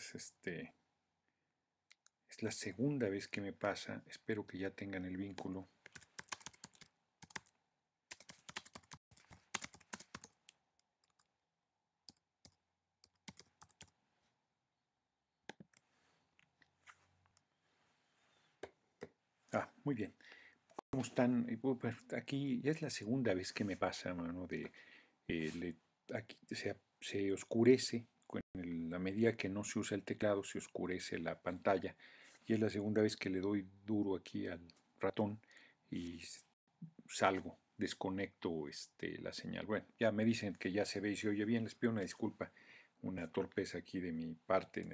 es este. Es la segunda vez que me pasa. Espero que ya tengan el vínculo. Ah, muy bien. ¿Cómo están? Eh, pues, aquí ya es la segunda vez que me pasa, mano, de eh, se oscurece la medida que no se usa el teclado se oscurece la pantalla y es la segunda vez que le doy duro aquí al ratón y salgo, desconecto este, la señal. Bueno, ya me dicen que ya se ve y se oye bien, les pido una disculpa, una torpeza aquí de mi parte en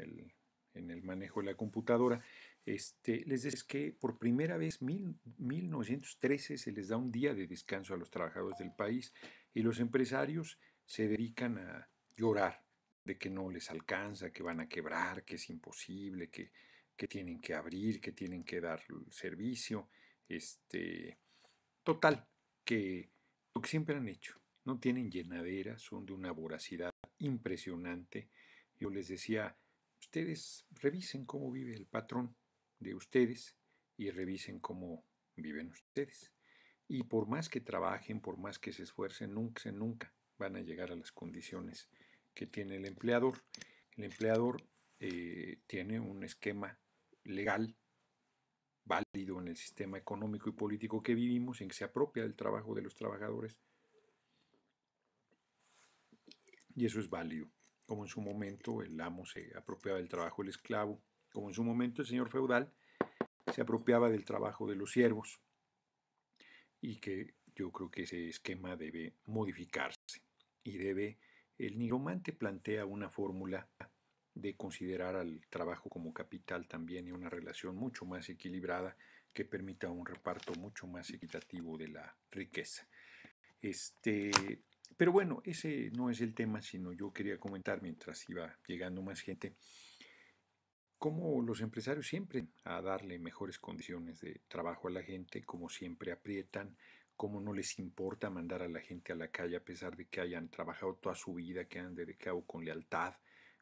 el, manejo de la computadora. Este, les decía que por primera vez en 1913 se les da un día de descanso a los trabajadores del país y los empresarios se dedican a llorar de que no les alcanza, que van a quebrar, que es imposible, que, tienen que abrir, que tienen que dar servicio. Este, total, que lo que siempre han hecho. No tienen llenadera, son de una voracidad impresionante. Yo les decía, ustedes revisen cómo vive el patrón de ustedes y revisen cómo viven ustedes. Y por más que trabajen, por más que se esfuercen, nunca, nunca van a llegar a las condiciones que tiene el empleador. El empleador eh, tiene un esquema legal válido en el sistema económico y político que vivimos, en que se apropia del trabajo de los trabajadores. Y eso es válido, como en su momento el amo se apropiaba del trabajo del esclavo, como en su momento el señor feudal se apropiaba del trabajo de los siervos, y que yo creo que ese esquema debe modificarse y debe el nigromante plantea una fórmula de considerar al trabajo como capital también y una relación mucho más equilibrada que permita un reparto mucho más equitativo de la riqueza. Este, pero bueno, ese no es el tema, sino yo quería comentar mientras iba llegando más gente cómo los empresarios siempre a darle mejores condiciones de trabajo a la gente, como siempre aprietan, cómo no les importa mandar a la gente a la calle a pesar de que hayan trabajado toda su vida, que han dedicado con lealtad,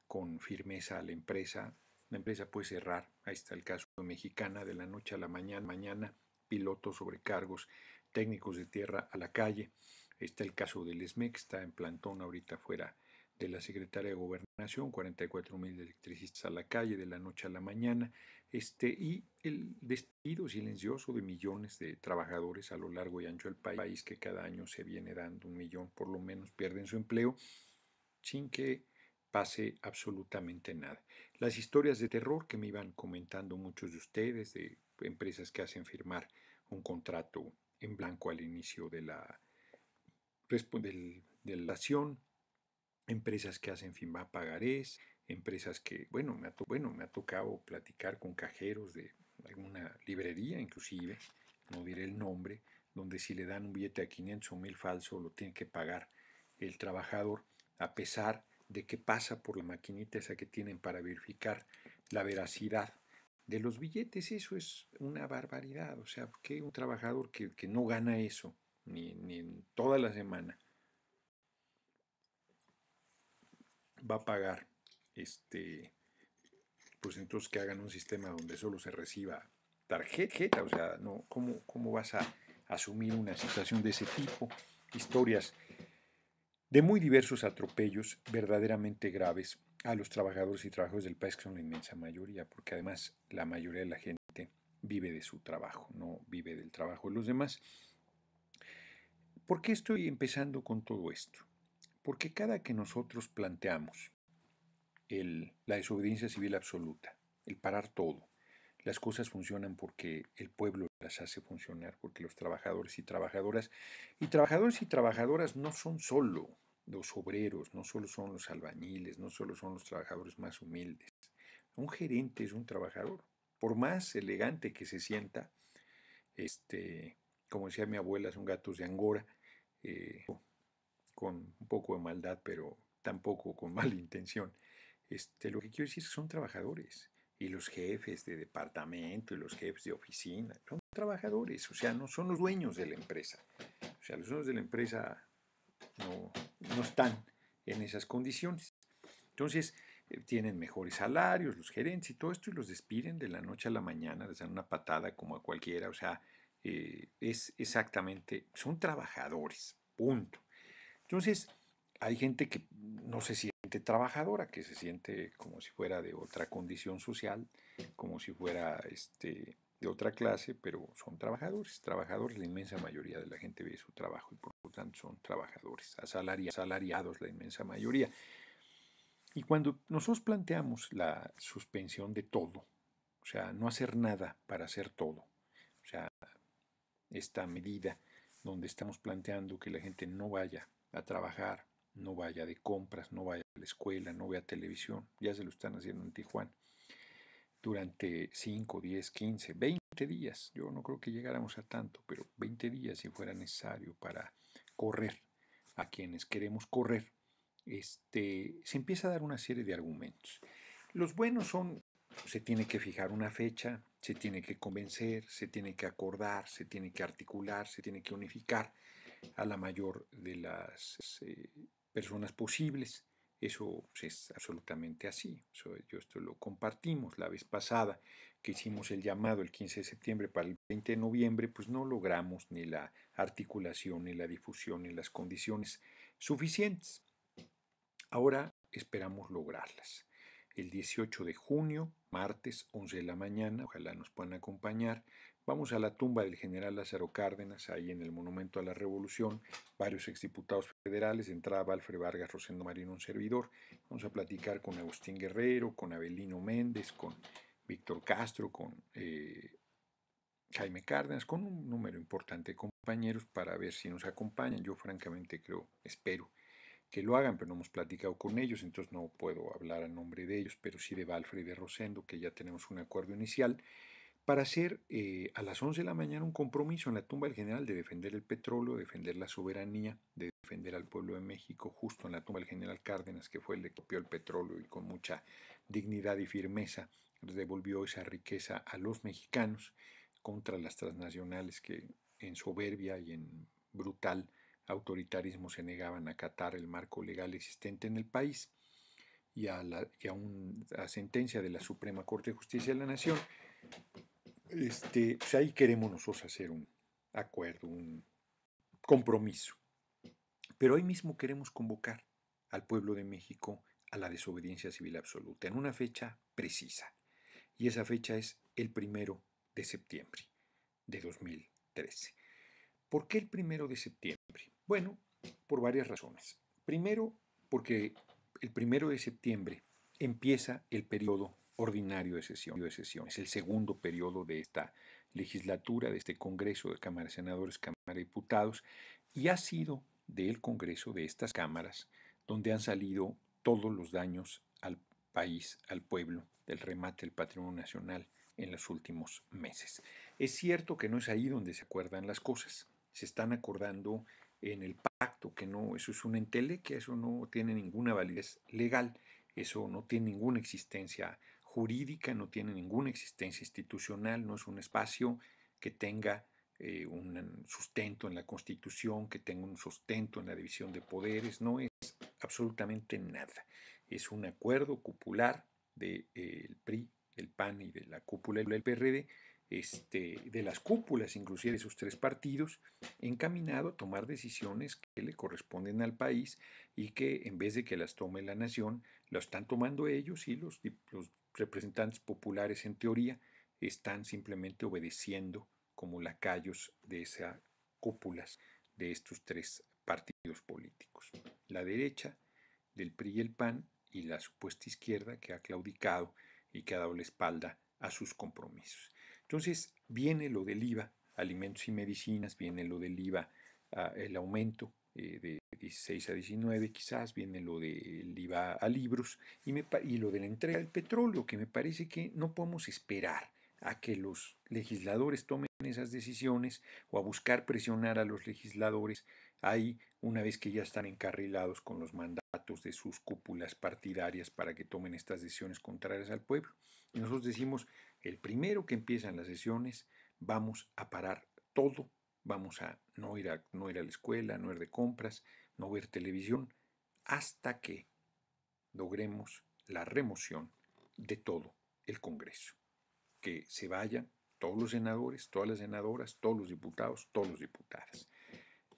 con firmeza a la empresa. La empresa puede cerrar, ahí está el caso mexicana, de la noche a la mañana, mañana, pilotos cargos técnicos de tierra a la calle. Ahí Está el caso del SMEC, está en plantón ahorita fuera de la secretaria de Gobernación, 44 mil electricistas a la calle de la noche a la mañana, este, y el despido silencioso de millones de trabajadores a lo largo y ancho del país, que cada año se viene dando un millón por lo menos, pierden su empleo, sin que pase absolutamente nada. Las historias de terror que me iban comentando muchos de ustedes, de empresas que hacen firmar un contrato en blanco al inicio de la, pues, de la acción, empresas que hacen fin FIMBA pagarés, empresas que, bueno me, ha bueno, me ha tocado platicar con cajeros de alguna librería inclusive, no diré el nombre, donde si le dan un billete a 500 o 1000 falso lo tiene que pagar el trabajador a pesar de que pasa por la maquinita esa que tienen para verificar la veracidad de los billetes. Eso es una barbaridad. O sea, que un trabajador que, no gana eso ni, ni en toda la semana va a pagar, este, pues entonces que hagan un sistema donde solo se reciba tarjeta, o sea, no, ¿cómo, cómo vas a asumir una situación de ese tipo? Historias de muy diversos atropellos verdaderamente graves a los trabajadores y trabajadores del país, que son la inmensa mayoría, porque además la mayoría de la gente vive de su trabajo, no vive del trabajo de los demás. ¿Por qué estoy empezando con todo esto? Porque cada que nosotros planteamos la desobediencia civil absoluta, el parar todo, las cosas funcionan porque el pueblo las hace funcionar, porque los trabajadores y trabajadoras, y trabajadores y trabajadoras no son solo los obreros, no solo son los albañiles, no solo son los trabajadores más humildes. Un gerente es un trabajador. Por más elegante que se sienta, este, como decía mi abuela, son gatos de Angora. Eh, con un poco de maldad, pero tampoco con mala intención. Este, lo que quiero decir es que son trabajadores y los jefes de departamento y los jefes de oficina son trabajadores, o sea, no son los dueños de la empresa. O sea, los dueños de la empresa no, no están en esas condiciones. Entonces, eh, tienen mejores salarios, los gerentes y todo esto, y los despiden de la noche a la mañana, les dan una patada como a cualquiera, o sea, eh, es exactamente, son trabajadores, punto. Entonces, hay gente que no se siente trabajadora, que se siente como si fuera de otra condición social, como si fuera este, de otra clase, pero son trabajadores. Trabajadores, la inmensa mayoría de la gente ve su trabajo y por lo tanto son trabajadores, asalariados la inmensa mayoría. Y cuando nosotros planteamos la suspensión de todo, o sea, no hacer nada para hacer todo, o sea, esta medida donde estamos planteando que la gente no vaya a trabajar, no vaya de compras, no vaya a la escuela, no vea televisión, ya se lo están haciendo en Tijuana, durante 5, 10, 15, 20 días, yo no creo que llegáramos a tanto, pero 20 días si fuera necesario para correr a quienes queremos correr, este, se empieza a dar una serie de argumentos. Los buenos son, se tiene que fijar una fecha, se tiene que convencer, se tiene que acordar, se tiene que articular, se tiene que unificar a la mayor de las eh, personas posibles. Eso es absolutamente así. yo esto lo compartimos la vez pasada que hicimos el llamado el 15 de septiembre para el 20 de noviembre, pues no logramos ni la articulación, ni la difusión, ni las condiciones suficientes. Ahora esperamos lograrlas. El 18 de junio, martes, 11 de la mañana, ojalá nos puedan acompañar, Vamos a la tumba del general Lázaro Cárdenas, ahí en el Monumento a la Revolución, varios exdiputados federales, entraba Alfred Vargas Rosendo Marino, un servidor. Vamos a platicar con Agustín Guerrero, con Abelino Méndez, con Víctor Castro, con eh, Jaime Cárdenas, con un número importante de compañeros para ver si nos acompañan. Yo francamente creo, espero que lo hagan, pero no hemos platicado con ellos, entonces no puedo hablar a nombre de ellos, pero sí de Valfred y de Rosendo, que ya tenemos un acuerdo inicial para hacer eh, a las 11 de la mañana un compromiso en la tumba del general de defender el petróleo, defender la soberanía, de defender al pueblo de México, justo en la tumba del general Cárdenas, que fue el que copió el petróleo y con mucha dignidad y firmeza devolvió esa riqueza a los mexicanos contra las transnacionales que en soberbia y en brutal autoritarismo se negaban a acatar el marco legal existente en el país y a, la, y a una sentencia de la Suprema Corte de Justicia de la Nación este, pues, ahí queremos nosotros hacer un acuerdo, un compromiso. Pero hoy mismo queremos convocar al pueblo de México a la desobediencia civil absoluta en una fecha precisa. Y esa fecha es el primero de septiembre de 2013. ¿Por qué el primero de septiembre? Bueno, por varias razones. Primero, porque el primero de septiembre empieza el periodo ordinario de sesión, Es el segundo periodo de esta legislatura, de este Congreso de Cámara de Senadores, Cámara de Diputados, y ha sido del Congreso de estas cámaras donde han salido todos los daños al país, al pueblo, del remate del patrimonio nacional en los últimos meses. Es cierto que no es ahí donde se acuerdan las cosas, se están acordando en el pacto, que no, eso es un entele que eso no tiene ninguna validez legal, eso no tiene ninguna existencia jurídica, no tiene ninguna existencia institucional, no es un espacio que tenga eh, un sustento en la Constitución, que tenga un sustento en la división de poderes, no es absolutamente nada. Es un acuerdo cupular del de, eh, el PRI, del PAN y de la cúpula del PRD, este, de las cúpulas inclusive de sus tres partidos, encaminado a tomar decisiones que le corresponden al país y que en vez de que las tome la nación, lo están tomando ellos y los, los representantes populares en teoría están simplemente obedeciendo como lacayos de esas cúpulas de estos tres partidos políticos. La derecha del PRI y el PAN y la supuesta izquierda que ha claudicado y que ha dado la espalda a sus compromisos. Entonces viene lo del IVA, alimentos y medicinas, viene lo del IVA, ah, el aumento eh, de 16 a 19 quizás, viene lo del IVA a libros y, me, y lo de la entrega del petróleo, que me parece que no podemos esperar a que los legisladores tomen esas decisiones o a buscar presionar a los legisladores ahí una vez que ya están encarrilados con los mandatos de sus cúpulas partidarias para que tomen estas decisiones contrarias al pueblo. nosotros decimos, el primero que empiezan las sesiones, vamos a parar todo vamos a no ir a, no ir la escuela, no ir de compras, no ver televisión, hasta que logremos la remoción de todo el Congreso. Que se vayan todos los senadores, todas las senadoras, todos los diputados, todos los diputadas.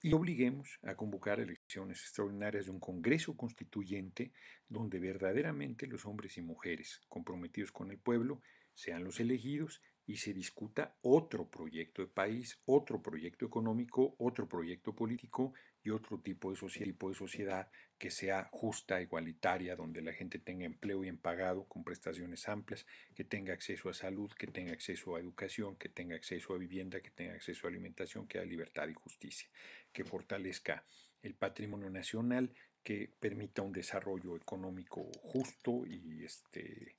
Y obliguemos a convocar elecciones extraordinarias de un Congreso constituyente donde verdaderamente los hombres y mujeres comprometidos con el pueblo sean los elegidos y se discuta otro proyecto de país, otro proyecto económico, otro proyecto político y otro tipo de, tipo de sociedad que sea justa, igualitaria, donde la gente tenga empleo bien pagado, con prestaciones amplias, que tenga acceso a salud, que tenga acceso a educación, que tenga acceso a vivienda, que tenga acceso a alimentación, que haya libertad y justicia, que fortalezca el patrimonio nacional, que permita un desarrollo económico justo y, este,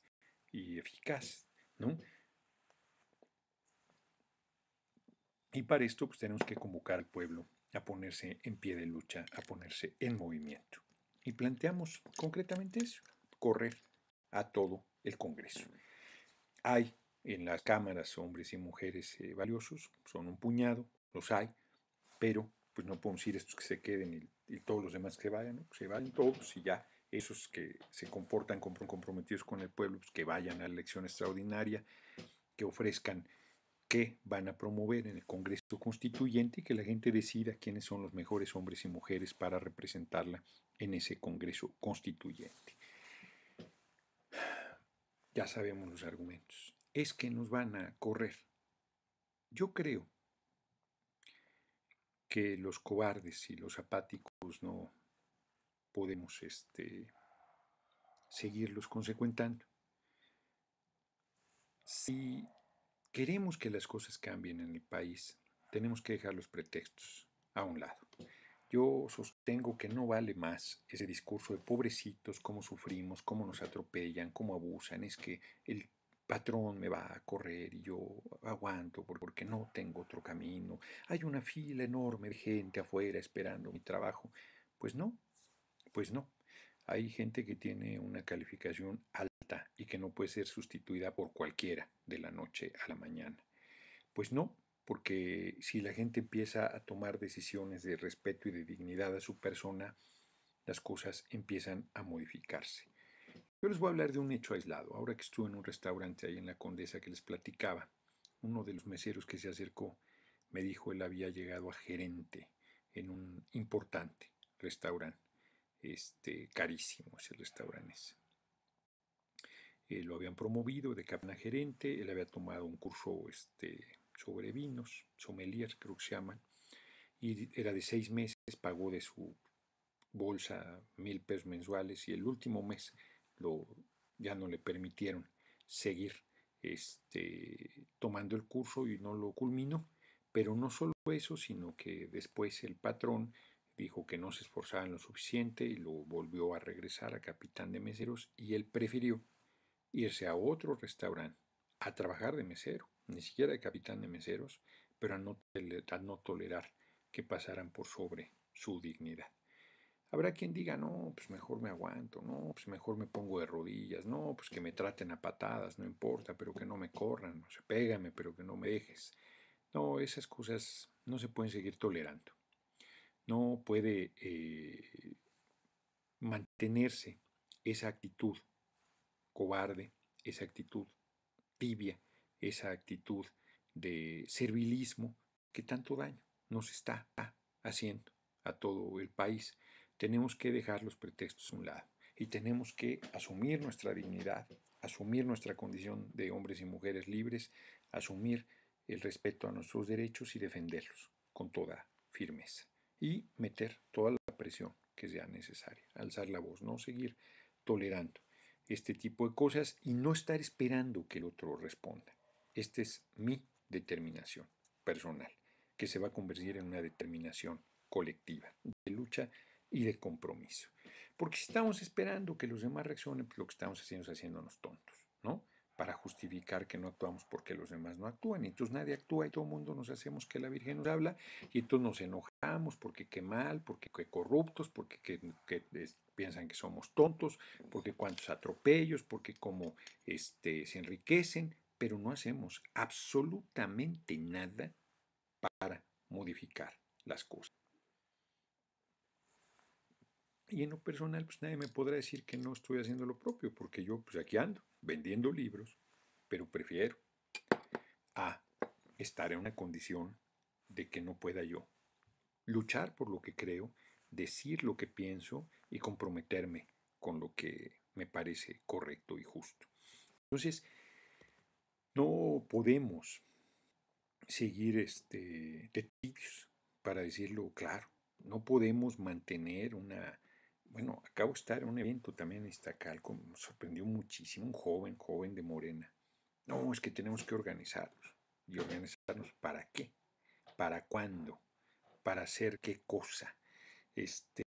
y eficaz, ¿no? Y para esto pues, tenemos que convocar al pueblo a ponerse en pie de lucha, a ponerse en movimiento. Y planteamos concretamente eso, correr a todo el Congreso. Hay en las cámaras hombres y mujeres eh, valiosos, son un puñado, los hay, pero pues no podemos ir estos que se queden y, todos los demás que vayan, se vayan todos y ya esos que se comportan comprometidos con el pueblo, pues que vayan a la elección extraordinaria, que ofrezcan que van a promover en el Congreso Constituyente y que la gente decida quiénes son los mejores hombres y mujeres para representarla en ese Congreso Constituyente. Ya sabemos los argumentos. Es que nos van a correr. Yo creo que los cobardes y los apáticos no podemos este, seguirlos consecuentando. Si queremos que las cosas cambien en el país, tenemos que dejar los pretextos a un lado. Yo sostengo que no vale más ese discurso de pobrecitos, cómo sufrimos, cómo nos atropellan, cómo abusan, es que el patrón me va a correr y yo aguanto porque no tengo otro camino. Hay una fila enorme de gente afuera esperando mi trabajo. Pues no, pues no. Hay gente que tiene una calificación alta y que no puede ser sustituida por cualquiera de la noche a la mañana. Pues no, porque si la gente empieza a tomar decisiones de respeto y de dignidad a su persona, las cosas empiezan a modificarse. Yo les voy a hablar de un hecho aislado. Ahora que estuve en un restaurante ahí en la Condesa que les platicaba, uno de los meseros que se acercó me dijo él había llegado a gerente en un importante restaurante, este carísimo ese restaurante. Es. Eh, lo habían promovido de capitán gerente, él había tomado un curso este, sobre vinos, sommelier creo que se llaman, y era de seis meses, pagó de su bolsa mil pesos mensuales y el último mes lo, ya no le permitieron seguir este, tomando el curso y no lo culminó. Pero no solo eso, sino que después el patrón dijo que no se esforzaban lo suficiente y lo volvió a regresar a capitán de meseros y él prefirió irse a otro restaurante a trabajar de mesero, ni siquiera de capitán de meseros, pero a no, tolerar que pasaran por sobre su dignidad. Habrá quien diga, no, pues mejor me aguanto, no, pues mejor me pongo de rodillas, no, pues que me traten a patadas, no importa, pero que no me corran, no se pégame, pero que no me dejes. No, esas cosas no se pueden seguir tolerando. No puede eh, mantenerse esa actitud cobarde, esa actitud tibia, esa actitud de servilismo que tanto daño nos está haciendo a todo el país. Tenemos que dejar los pretextos a un lado y tenemos que asumir nuestra dignidad, asumir nuestra condición de hombres y mujeres libres, asumir el respeto a nuestros derechos y defenderlos con toda firmeza. Y meter toda la presión que sea necesaria, alzar la voz, no seguir tolerando este tipo de cosas y no estar esperando que el otro responda. Esta es mi determinación personal, que se va a convertir en una determinación colectiva, de lucha y de compromiso. Porque si estamos esperando que los demás reaccionen, pues lo que estamos haciendo es haciéndonos tontos, ¿no? Para justificar que no actuamos porque los demás no actúan. Entonces nadie actúa y todo el mundo nos hacemos que la Virgen nos habla y entonces nos enoja porque qué mal, porque qué corruptos, porque piensan que somos tontos, porque cuántos atropellos, porque cómo este, se enriquecen, pero no hacemos absolutamente nada para modificar las cosas. Y en lo personal, pues nadie me podrá decir que no estoy haciendo lo propio, porque yo pues aquí ando, vendiendo libros, pero prefiero a estar en una condición de que no pueda yo luchar por lo que creo, decir lo que pienso y comprometerme con lo que me parece correcto y justo. Entonces, no podemos seguir este, de para decirlo claro. No podemos mantener una... Bueno, acabo de estar en un evento también en Iztacalco, me sorprendió muchísimo, un joven, joven de Morena. No, es que tenemos que organizarnos. ¿Y organizarnos para qué? ¿Para cuándo? para hacer qué cosa. Este,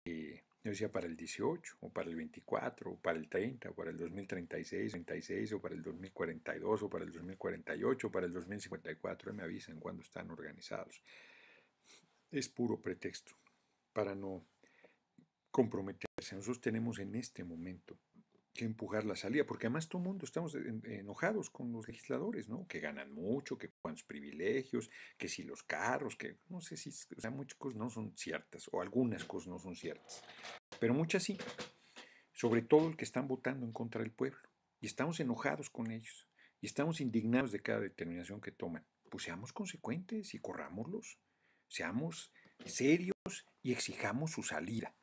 yo decía para el 18, o para el 24, o para el 30, o para el 2036, 36, o para el 2042, o para el 2048, o para el 2054, me avisan cuando están organizados. Es puro pretexto para no comprometerse. Nosotros tenemos en este momento que empujar la salida, porque además todo el mundo estamos enojados con los legisladores, ¿no? Que ganan mucho, que cuántos privilegios, que si los carros, que no sé si, muchas cosas no son ciertas, o algunas cosas no son ciertas, pero muchas sí, sobre todo el que están votando en contra del pueblo, y estamos enojados con ellos, y estamos indignados de cada determinación que toman. Pues seamos consecuentes y corrámoslos, seamos serios y exijamos su salida,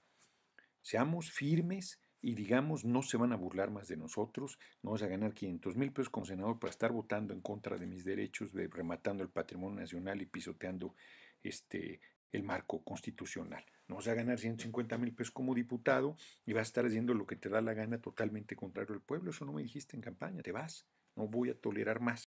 seamos firmes y digamos, no se van a burlar más de nosotros, no vas a ganar 500 mil pesos como senador para estar votando en contra de mis derechos, rematando el patrimonio nacional y pisoteando este, el marco constitucional. No vas a ganar 150 mil pesos como diputado y vas a estar haciendo lo que te da la gana totalmente contrario al pueblo. Eso no me dijiste en campaña, te vas. No voy a tolerar más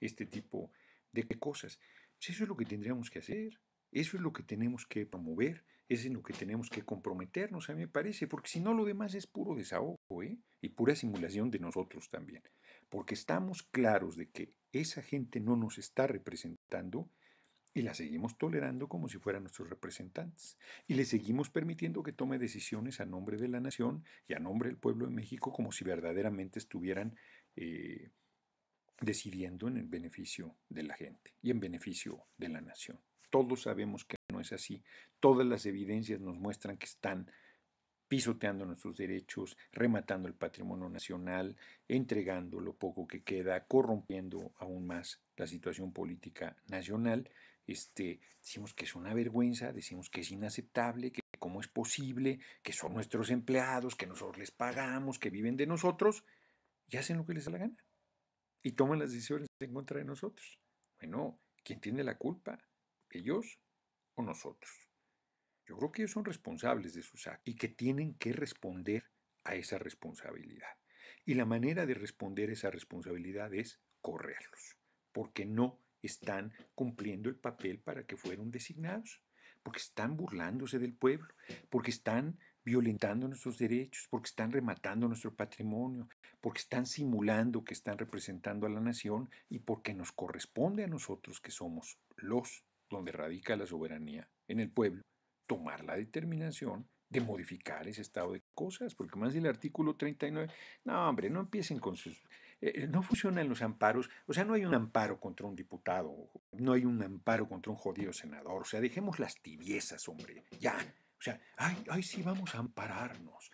este tipo de cosas. Pues eso es lo que tendríamos que hacer. Eso es lo que tenemos que promover es en lo que tenemos que comprometernos, a mí me parece, porque si no lo demás es puro desahogo ¿eh? y pura simulación de nosotros también, porque estamos claros de que esa gente no nos está representando y la seguimos tolerando como si fueran nuestros representantes y le seguimos permitiendo que tome decisiones a nombre de la nación y a nombre del pueblo de México como si verdaderamente estuvieran eh, decidiendo en el beneficio de la gente y en beneficio de la nación. Todos sabemos que es así. Todas las evidencias nos muestran que están pisoteando nuestros derechos, rematando el patrimonio nacional, entregando lo poco que queda, corrompiendo aún más la situación política nacional. Este, decimos que es una vergüenza, decimos que es inaceptable, que cómo es posible, que son nuestros empleados, que nosotros les pagamos, que viven de nosotros, y hacen lo que les da la gana. Y toman las decisiones en contra de nosotros. Bueno, ¿quién tiene la culpa? Ellos nosotros. Yo creo que ellos son responsables de sus actos y que tienen que responder a esa responsabilidad. Y la manera de responder a esa responsabilidad es correrlos, porque no están cumpliendo el papel para que fueron designados, porque están burlándose del pueblo, porque están violentando nuestros derechos, porque están rematando nuestro patrimonio, porque están simulando que están representando a la nación y porque nos corresponde a nosotros que somos los donde radica la soberanía en el pueblo, tomar la determinación de modificar ese estado de cosas, porque más del artículo 39, no hombre, no empiecen con sus, eh, eh, no funcionan los amparos, o sea, no hay un amparo contra un diputado, no hay un amparo contra un jodido senador, o sea, dejemos las tibiezas, hombre, ya, o sea, ay, ay, sí vamos a ampararnos,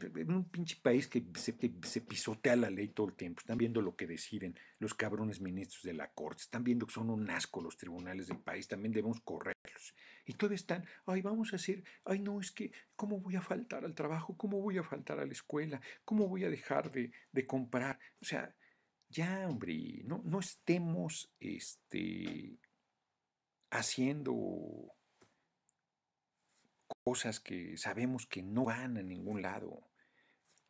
en un pinche país que se, pisotea la ley todo el tiempo, están viendo lo que deciden los cabrones ministros de la corte, están viendo que son un asco los tribunales del país, también debemos correrlos. Y todos están, ay, vamos a hacer, ay, no, es que, ¿cómo voy a faltar al trabajo? ¿Cómo voy a faltar a la escuela? ¿Cómo voy a dejar de, comprar? O sea, ya, hombre, no, no estemos este, haciendo cosas que sabemos que no van a ningún lado.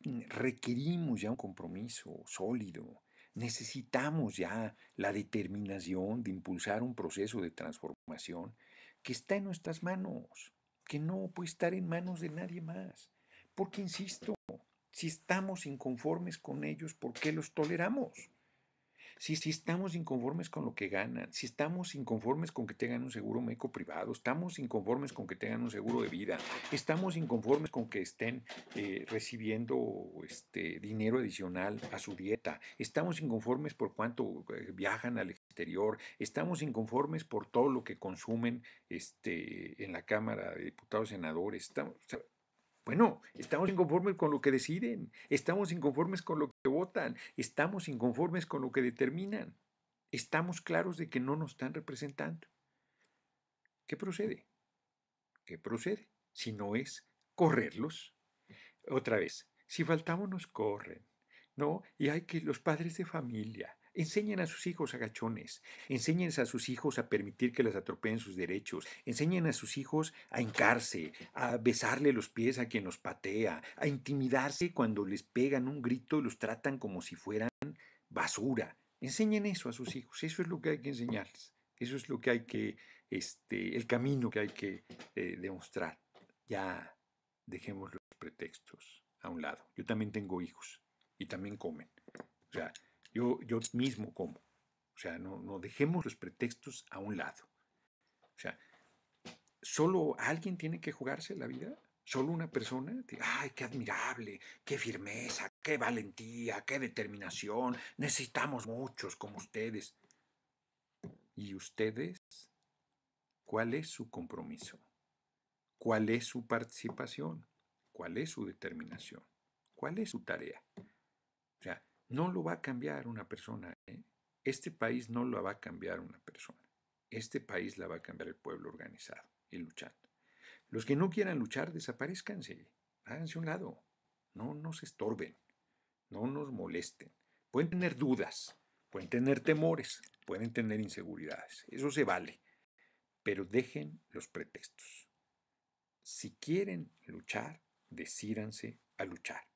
Mm, requerimos ya un compromiso sólido. Necesitamos ya la determinación de impulsar un proceso de transformación que está en nuestras manos, que no puede estar en manos de nadie más. Porque, insisto, si estamos inconformes con ellos, ¿por qué los toleramos? si, estamos inconformes con lo que ganan, si estamos inconformes con que tengan un seguro médico privado, estamos inconformes con que tengan un seguro de vida, estamos inconformes con que estén eh, recibiendo este, dinero adicional a su dieta, estamos inconformes por cuánto eh, viajan al exterior, estamos inconformes por todo lo que consumen este, en la Cámara de Diputados, y Senadores, estamos, bueno, estamos inconformes con lo que deciden, estamos inconformes con lo que votan, estamos inconformes con lo que determinan. Estamos claros de que no nos están representando. ¿Qué procede? ¿Qué procede? Si no es correrlos. Otra vez, si faltamos nos corren, ¿no? Y hay que los padres de familia, Enseñen a sus hijos a agachones, enseñen a sus hijos a permitir que les atropellen sus derechos, enseñen a sus hijos a hincarse, a besarle los pies a quien los patea, a intimidarse cuando les pegan un grito y los tratan como si fueran basura. Enseñen eso a sus hijos, eso es lo que hay que enseñarles, eso es lo que hay que, este, el camino que hay que eh, demostrar. Ya dejemos los pretextos a un lado. Yo también tengo hijos y también comen. O sea, yo, mismo como. O sea, no, no dejemos los pretextos a un lado. O sea, solo alguien tiene que jugarse la vida. Solo una persona. Ay, qué admirable, qué firmeza, qué valentía, qué determinación. Necesitamos muchos como ustedes. ¿Y ustedes? ¿Cuál es su compromiso? ¿Cuál es su participación? ¿Cuál es su determinación? ¿Cuál es su tarea? No lo va a cambiar una persona. ¿eh? Este país no lo va a cambiar una persona. Este país la va a cambiar el pueblo organizado y luchando. Los que no quieran luchar, desaparezcanse. Háganse un lado. No nos estorben. No nos molesten. Pueden tener dudas. Pueden tener temores. Pueden tener inseguridades. Eso se vale. Pero dejen los pretextos. Si quieren luchar, decídanse a luchar.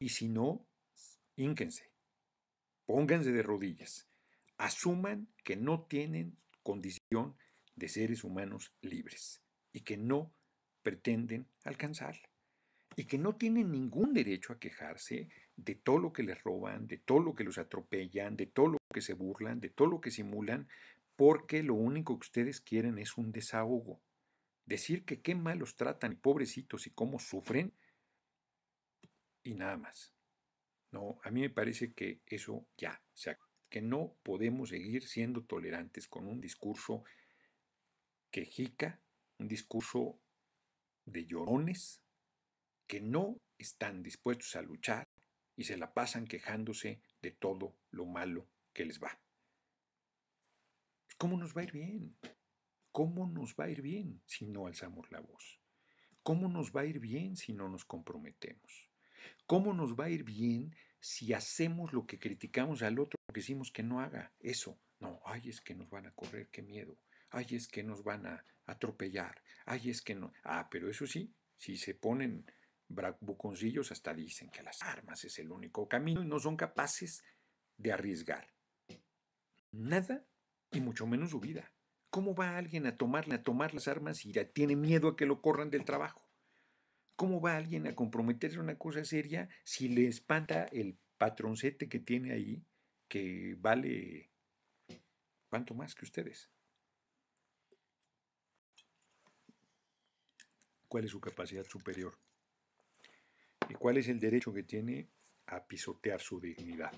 Y si no, ínquense pónganse de rodillas, asuman que no tienen condición de seres humanos libres y que no pretenden alcanzar y que no tienen ningún derecho a quejarse de todo lo que les roban, de todo lo que los atropellan, de todo lo que se burlan, de todo lo que simulan, porque lo único que ustedes quieren es un desahogo. Decir que qué malos tratan y pobrecitos y cómo sufren y nada más. No, a mí me parece que eso ya, o sea, que no podemos seguir siendo tolerantes con un discurso quejica, un discurso de llorones que no están dispuestos a luchar y se la pasan quejándose de todo lo malo que les va. ¿Cómo nos va a ir bien? ¿Cómo nos va a ir bien si no alzamos la voz? ¿Cómo nos va a ir bien si no nos comprometemos? ¿Cómo nos va a ir bien si hacemos lo que criticamos al otro lo que decimos que no haga? Eso. No, ay, es que nos van a correr, qué miedo. Ay, es que nos van a atropellar. Ay, es que no. Ah, pero eso sí, si se ponen buconcillos hasta dicen que las armas es el único camino y no son capaces de arriesgar nada y mucho menos su vida. ¿Cómo va alguien a tomar, a tomar las armas y tiene miedo a que lo corran del trabajo? ¿Cómo va alguien a comprometerse a una cosa seria si le espanta el patroncete que tiene ahí que vale cuánto más que ustedes? ¿Cuál es su capacidad superior? ¿Y cuál es el derecho que tiene a pisotear su dignidad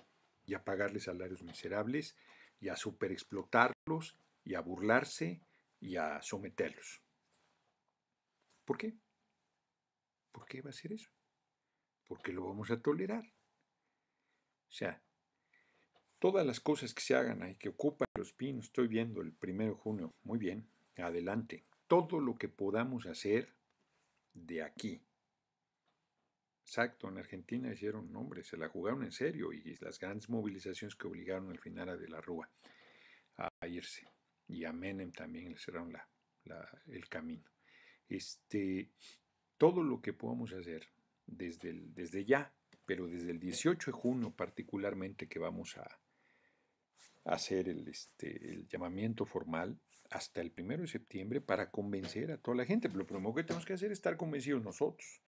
y a pagarle salarios miserables y a superexplotarlos y a burlarse y a someterlos? ¿Por qué? ¿Por qué va a ser eso? Porque lo vamos a tolerar. O sea, todas las cosas que se hagan ahí, que ocupan los pinos, estoy viendo el 1 de junio, muy bien, adelante. Todo lo que podamos hacer de aquí. Exacto, en Argentina hicieron nombre, se la jugaron en serio y las grandes movilizaciones que obligaron al final a De la Rúa a irse. Y a Menem también le cerraron el camino. Este, todo lo que podamos hacer desde, desde ya, pero desde el 18 de junio particularmente que vamos a hacer el, este, llamamiento formal hasta el 1 de septiembre para convencer a toda la gente. Pero lo primero que tenemos que hacer es estar convencidos nosotros.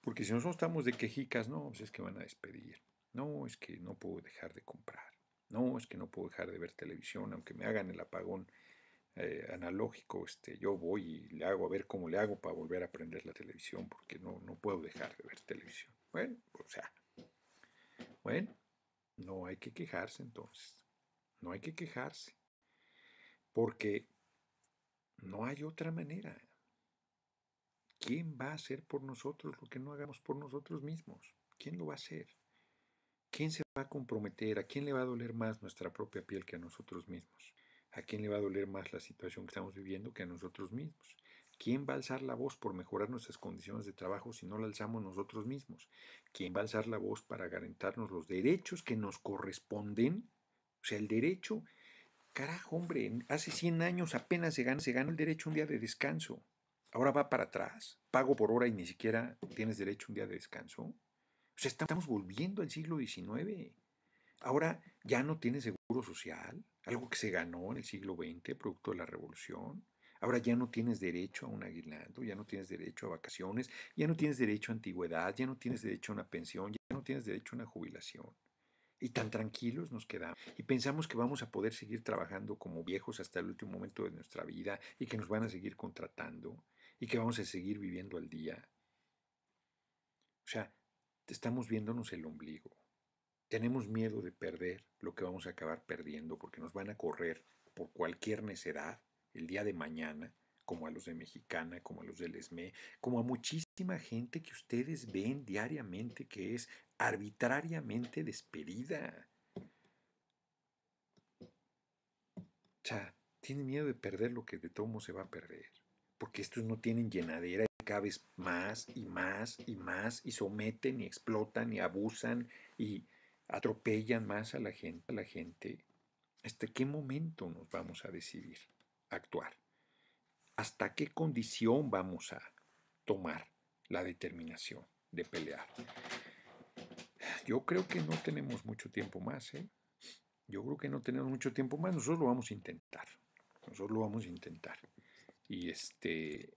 Porque si nosotros estamos de quejicas, no, pues es que van a despedir. No, es que no puedo dejar de comprar. No, es que no puedo dejar de ver televisión, aunque me hagan el apagón eh, analógico, este, yo voy y le hago a ver cómo le hago para volver a aprender la televisión, porque no, no puedo dejar de ver televisión. Bueno, o sea, bueno, no hay que quejarse entonces, no hay que quejarse, porque no hay otra manera. ¿Quién va a hacer por nosotros lo que no hagamos por nosotros mismos? ¿Quién lo va a hacer? ¿Quién se va a comprometer? ¿A quién le va a doler más nuestra propia piel que a nosotros mismos? ¿A quién le va a doler más la situación que estamos viviendo que a nosotros mismos? ¿Quién va a alzar la voz por mejorar nuestras condiciones de trabajo si no la alzamos nosotros mismos? ¿Quién va a alzar la voz para garantizarnos los derechos que nos corresponden? O sea, el derecho, carajo, hombre, hace 100 años apenas se gana, el derecho a un día de descanso. Ahora va para atrás, pago por hora y ni siquiera tienes derecho a un día de descanso. O sea, estamos volviendo al siglo XIX. Ahora ya no tienes social, algo que se ganó en el siglo XX, producto de la revolución. Ahora ya no tienes derecho a un aguilando, ya no tienes derecho a vacaciones, ya no tienes derecho a antigüedad, ya no tienes derecho a una pensión, ya no tienes derecho a una jubilación. Y tan tranquilos nos quedamos. Y pensamos que vamos a poder seguir trabajando como viejos hasta el último momento de nuestra vida y que nos van a seguir contratando y que vamos a seguir viviendo al día. O sea, estamos viéndonos el ombligo. Tenemos miedo de perder lo que vamos a acabar perdiendo porque nos van a correr por cualquier necedad el día de mañana, como a los de Mexicana, como a los del ESME, como a muchísima gente que ustedes ven diariamente que es arbitrariamente despedida. O sea, tienen miedo de perder lo que de tomo se va a perder, porque estos no tienen llenadera cada vez más y más y más y someten y explotan y abusan y atropellan más a la gente, a la gente, ¿hasta qué momento nos vamos a decidir actuar? ¿Hasta qué condición vamos a tomar la determinación de pelear? Yo creo que no tenemos mucho tiempo más, ¿eh? Yo creo que no tenemos mucho tiempo más, nosotros lo vamos a intentar. Nosotros lo vamos a intentar. Y este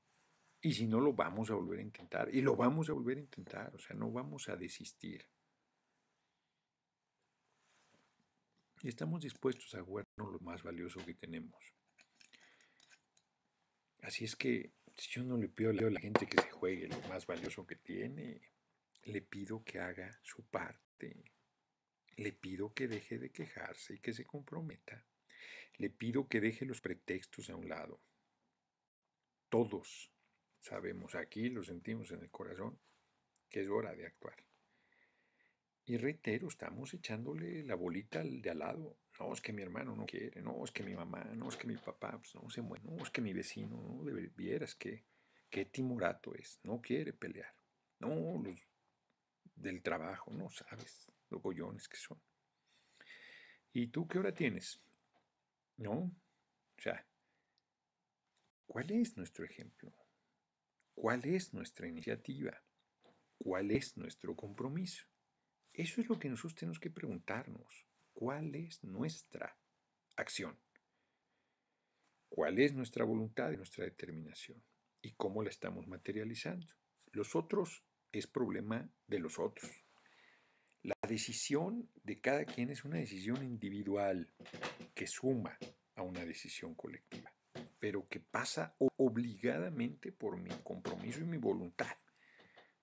y si no lo vamos a volver a intentar y lo vamos a volver a intentar, o sea, no vamos a desistir. y estamos dispuestos a guardarnos lo más valioso que tenemos. Así es que si yo no le pido a la gente que se juegue lo más valioso que tiene, le pido que haga su parte. Le pido que deje de quejarse y que se comprometa. Le pido que deje los pretextos a un lado. Todos sabemos aquí, lo sentimos en el corazón, que es hora de actuar. Y reitero, estamos echándole la bolita al de al lado. No, es que mi hermano no quiere, no, es que mi mamá, no, es que mi papá, pues no se mueve, no, es que mi vecino, no, vieras que, qué timorato es, no quiere pelear. No, los del trabajo, no sabes, los gollones que son. ¿Y tú qué hora tienes? ¿No? O sea, ¿cuál es nuestro ejemplo? ¿Cuál es nuestra iniciativa? ¿Cuál es nuestro compromiso? Eso es lo que nosotros tenemos que preguntarnos. ¿Cuál es nuestra acción? ¿Cuál es nuestra voluntad y nuestra determinación? ¿Y cómo la estamos materializando? Los otros es problema de los otros. La decisión de cada quien es una decisión individual que suma a una decisión colectiva, pero que pasa obligadamente por mi compromiso y mi voluntad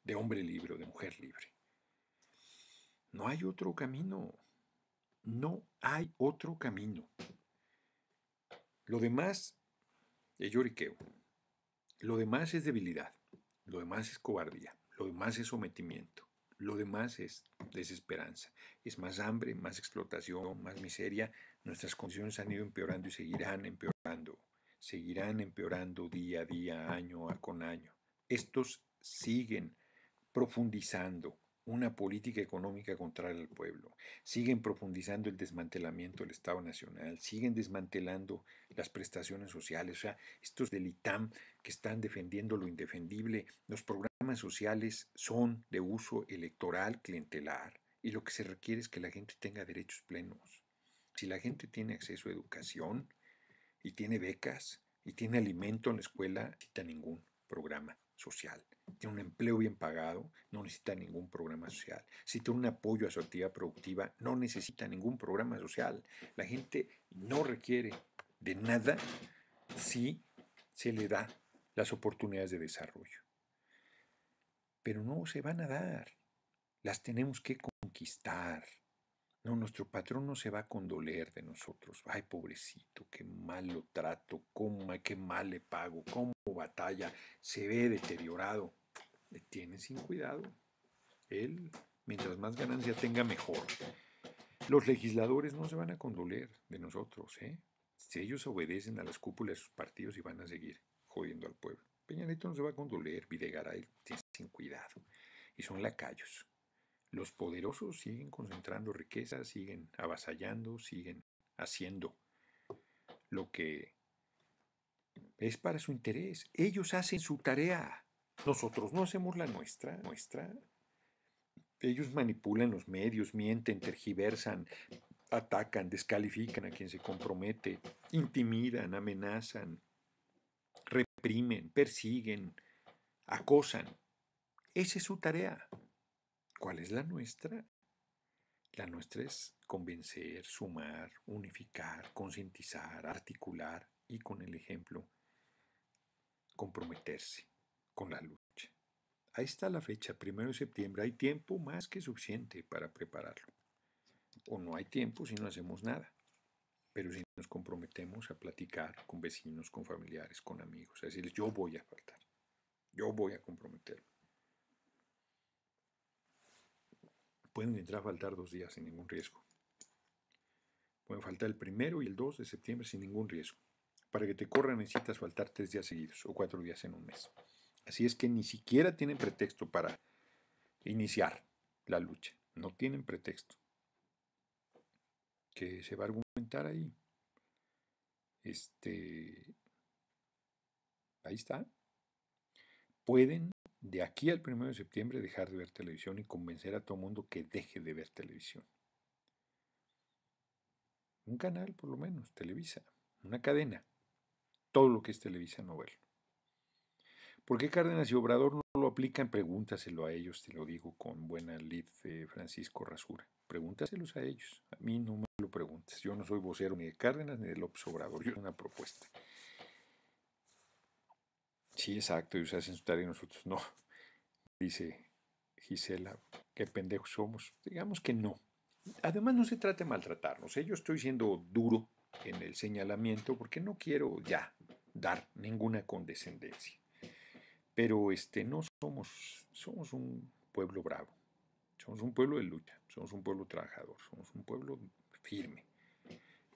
de hombre libre o de mujer libre. No hay otro camino. No hay otro camino. Lo demás es lloriqueo. Lo demás es debilidad. Lo demás es cobardía. Lo demás es sometimiento. Lo demás es desesperanza. Es más hambre, más explotación, más miseria. Nuestras condiciones han ido empeorando y seguirán empeorando. Seguirán empeorando día a día, año a con año. Estos siguen profundizando, una política económica contraria al pueblo, siguen profundizando el desmantelamiento del Estado Nacional, siguen desmantelando las prestaciones sociales, o sea, estos del ITAM que están defendiendo lo indefendible, los programas sociales son de uso electoral clientelar y lo que se requiere es que la gente tenga derechos plenos. Si la gente tiene acceso a educación y tiene becas y tiene alimento en la escuela, no ningún programa social tiene un empleo bien pagado, no necesita ningún programa social. Si tiene un apoyo a su actividad productiva, no necesita ningún programa social. La gente no requiere de nada si se le da las oportunidades de desarrollo. Pero no se van a dar. Las tenemos que conquistar. nuestro patrón no se va a condoler de nosotros. Ay, pobrecito, qué mal lo trato, cómo, qué mal le pago, cómo batalla, se ve deteriorado le tiene sin cuidado. Él, mientras más ganancia tenga, mejor. Los legisladores no se van a condoler de nosotros, ¿eh? Si ellos obedecen a las cúpulas de sus partidos y van a seguir jodiendo al pueblo. Peñanito no se va a condoler, Videgaray tiene sin cuidado. Y son lacayos. Los poderosos siguen concentrando riqueza, siguen avasallando, siguen haciendo lo que es para su interés. Ellos hacen su tarea. Nosotros no hacemos la nuestra, nuestra. Ellos manipulan los medios, mienten, tergiversan, atacan, descalifican a quien se compromete, intimidan, amenazan, reprimen, persiguen, acosan. Esa es su tarea. ¿Cuál es la nuestra? La nuestra es convencer, sumar, unificar, concientizar, articular y con el ejemplo comprometerse con la lucha. Ahí está la fecha, primero de septiembre. Hay tiempo más que suficiente para prepararlo. O no hay tiempo si no hacemos nada. Pero si nos comprometemos a platicar con vecinos, con familiares, con amigos, a decirles, yo voy a faltar, yo voy a comprometerme. Pueden entrar a faltar dos días sin ningún riesgo. Pueden faltar el primero y el 2 de septiembre sin ningún riesgo. Para que te corran necesitas faltar tres días seguidos o cuatro días en un mes. Así es que ni siquiera tienen pretexto para iniciar la lucha. No tienen pretexto. Que se va a argumentar ahí. Este. Ahí está. Pueden de aquí al 1 de septiembre dejar de ver televisión y convencer a todo el mundo que deje de ver televisión. Un canal, por lo menos, Televisa, una cadena. Todo lo que es Televisa, no verlo. ¿Por qué Cárdenas y Obrador no lo aplican? Pregúntaselo a ellos, te lo digo con buena lid eh, Francisco Rasura. Pregúntaselos a ellos. A mí no me lo preguntes. Yo no soy vocero ni de Cárdenas ni de López Obrador. Yo una propuesta. Sí, exacto. Ellos hacen su tarea y nosotros no. Dice Gisela, qué pendejos somos. Digamos que no. Además, no se trata de maltratarnos. Eh, yo estoy siendo duro en el señalamiento porque no quiero ya dar ninguna condescendencia. Pero este, no somos, somos un pueblo bravo, somos un pueblo de lucha, somos un pueblo trabajador, somos un pueblo firme.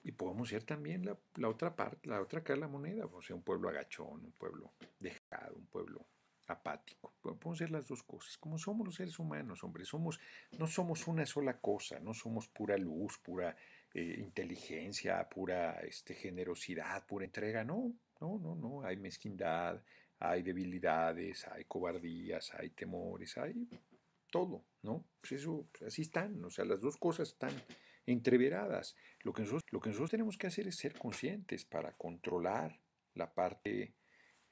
Y podemos ser también la, otra parte, la otra cara de la moneda, podemos un pueblo agachón, un pueblo dejado, un pueblo apático. Podemos ser las dos cosas. Como somos los seres humanos, hombre, somos, no somos una sola cosa, no somos pura luz, pura eh, inteligencia, pura este, generosidad, pura entrega. No, no, no, no. Hay mezquindad, hay debilidades, hay cobardías, hay temores, hay todo, ¿no? Pues eso, pues así están, o sea, las dos cosas están entreveradas. Lo que, nosotros, lo que nosotros tenemos que hacer es ser conscientes para controlar la parte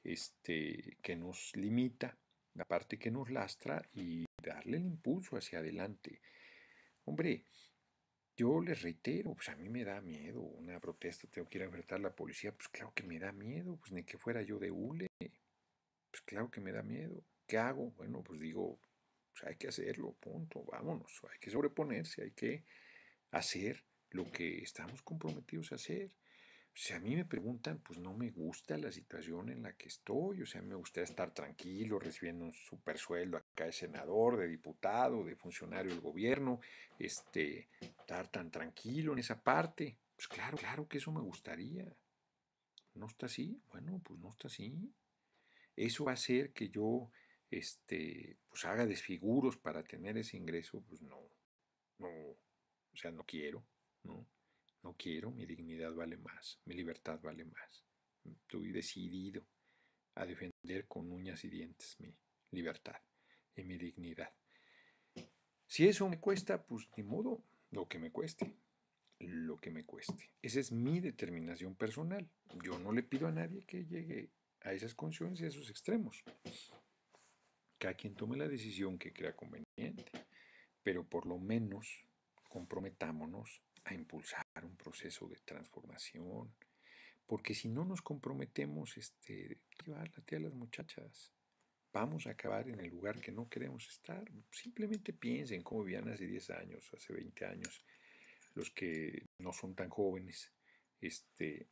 este, que nos limita, la parte que nos lastra y darle el impulso hacia adelante. Hombre, yo les reitero, pues a mí me da miedo una protesta, tengo que ir a enfrentar a la policía, pues claro que me da miedo, pues ni que fuera yo de hule claro que me da miedo. ¿Qué hago? Bueno, pues digo, pues, hay que hacerlo, punto, vámonos. Hay que sobreponerse, hay que hacer lo que estamos comprometidos a hacer. Si a mí me preguntan, pues no me gusta la situación en la que estoy, o sea, me gustaría estar tranquilo, recibiendo un super sueldo acá de senador, de diputado, de funcionario del gobierno, este, estar tan tranquilo en esa parte. Pues claro, claro que eso me gustaría. ¿No está así? Bueno, pues no está así eso va a hacer que yo este, pues, haga desfiguros para tener ese ingreso, pues no, no, o sea, no quiero, ¿no? No quiero, mi dignidad vale más, mi libertad vale más. Estoy decidido a defender con uñas y dientes mi libertad y mi dignidad. Si eso me cuesta, pues ni modo, lo que me cueste, lo que me cueste. Esa es mi determinación personal. Yo no le pido a nadie que llegue a esas conciencias, a esos extremos. Cada quien tome la decisión que crea conveniente, pero por lo menos comprometámonos a impulsar un proceso de transformación, porque si no nos comprometemos, este, ¿qué va la tía a las muchachas? Vamos a acabar en el lugar que no queremos estar. Simplemente piensen cómo vivían hace 10 años, hace 20 años, los que no son tan jóvenes, este,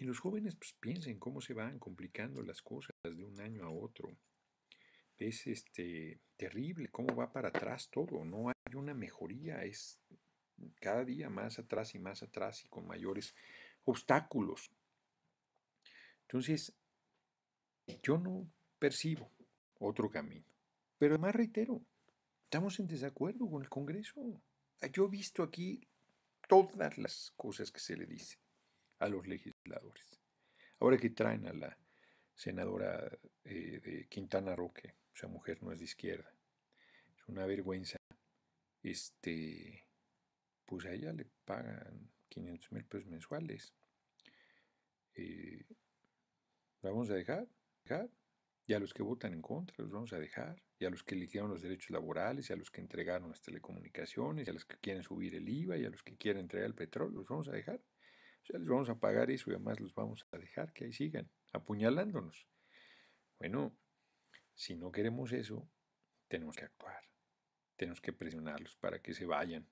Y los jóvenes pues, piensen cómo se van complicando las cosas de un año a otro. Es este, terrible cómo va para atrás todo. No hay una mejoría. Es cada día más atrás y más atrás y con mayores obstáculos. Entonces, yo no percibo otro camino. Pero además reitero, estamos en desacuerdo con el Congreso. Yo he visto aquí todas las cosas que se le dicen a los legisladores. Ahora que traen a la senadora eh, de Quintana Roque, que esa mujer no es de izquierda, es una vergüenza. Este, pues a ella le pagan 500 mil pesos mensuales. Eh, vamos a dejar? Y a los que votan en contra los vamos a dejar, y a los que liquidaron los derechos laborales, y a los que entregaron las telecomunicaciones, y a los que quieren subir el IVA, y a los que quieren entregar el petróleo, los vamos a dejar. Ya les vamos a pagar eso y además los vamos a dejar que ahí sigan, apuñalándonos. Bueno, si no queremos eso, tenemos que actuar. Tenemos que presionarlos para que se vayan.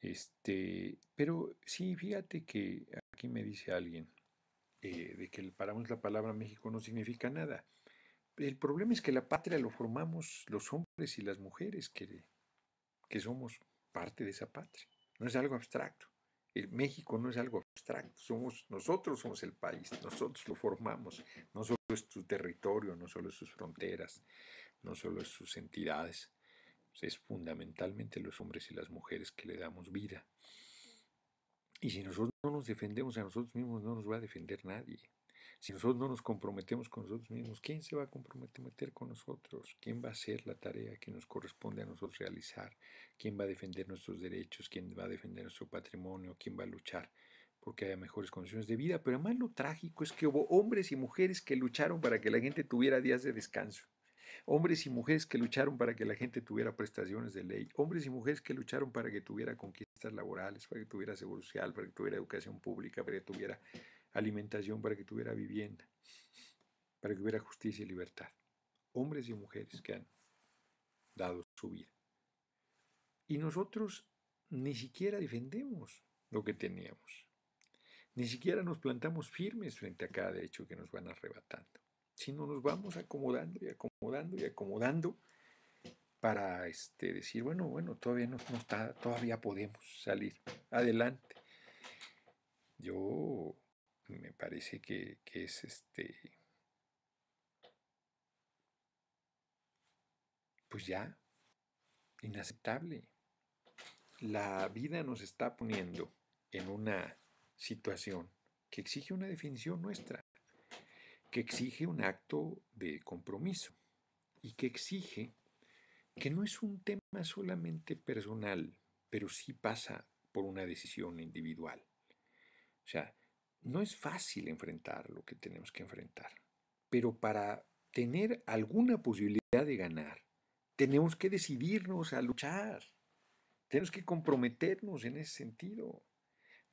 Este, pero sí, fíjate que aquí me dice alguien eh, de que paramos la palabra México no significa nada. El problema es que la patria lo formamos los hombres y las mujeres que, que somos parte de esa patria. No es algo abstracto. Eh, México no es algo abstracto, somos, nosotros somos el país, nosotros lo formamos, no solo es su territorio, no solo es sus fronteras, no solo es sus entidades, es fundamentalmente los hombres y las mujeres que le damos vida. Y si nosotros no nos defendemos a nosotros mismos, no nos va a defender nadie. Si nosotros no nos comprometemos con nosotros mismos, ¿quién se va a comprometer con nosotros? ¿Quién va a hacer la tarea que nos corresponde a nosotros realizar? ¿Quién va a defender nuestros derechos? ¿Quién va a defender nuestro patrimonio? ¿Quién va a luchar? porque haya mejores condiciones de vida, pero además lo trágico es que hubo hombres y mujeres que lucharon para que la gente tuviera días de descanso, hombres y mujeres que lucharon para que la gente tuviera prestaciones de ley, hombres y mujeres que lucharon para que tuviera conquistas laborales, para que tuviera seguridad social, para que tuviera educación pública, para que tuviera alimentación, para que tuviera vivienda, para que hubiera justicia y libertad. Hombres y mujeres que han dado su vida. Y nosotros ni siquiera defendemos lo que teníamos. Ni siquiera nos plantamos firmes frente a cada derecho que nos van arrebatando, sino nos vamos acomodando y acomodando y acomodando para este, decir, bueno, bueno, todavía, todavía podemos salir adelante. Yo me parece que, es este. Pues ya, inaceptable. La vida nos está poniendo en una situación que exige una definición nuestra, que exige un acto de compromiso y que exige que no es un tema solamente personal, pero sí pasa por una decisión individual. O sea, no es fácil enfrentar lo que tenemos que enfrentar, pero para tener alguna posibilidad de ganar, tenemos que decidirnos a luchar, tenemos que comprometernos en ese sentido,